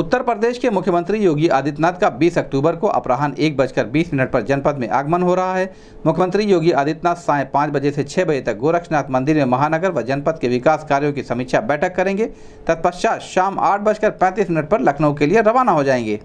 उत्तर प्रदेश के मुख्यमंत्री योगी आदित्यनाथ का 20 अक्टूबर को अपराहन एक बजकर बीस मिनट पर जनपद में आगमन हो रहा है मुख्यमंत्री योगी आदित्यनाथ साय पाँच बजे से छः बजे तक गोरक्षनाथ मंदिर में महानगर व जनपद के विकास कार्यों की समीक्षा बैठक करेंगे तत्पश्चात शाम आठ बजकर पैंतीस मिनट पर लखनऊ के लिए रवाना हो जाएंगे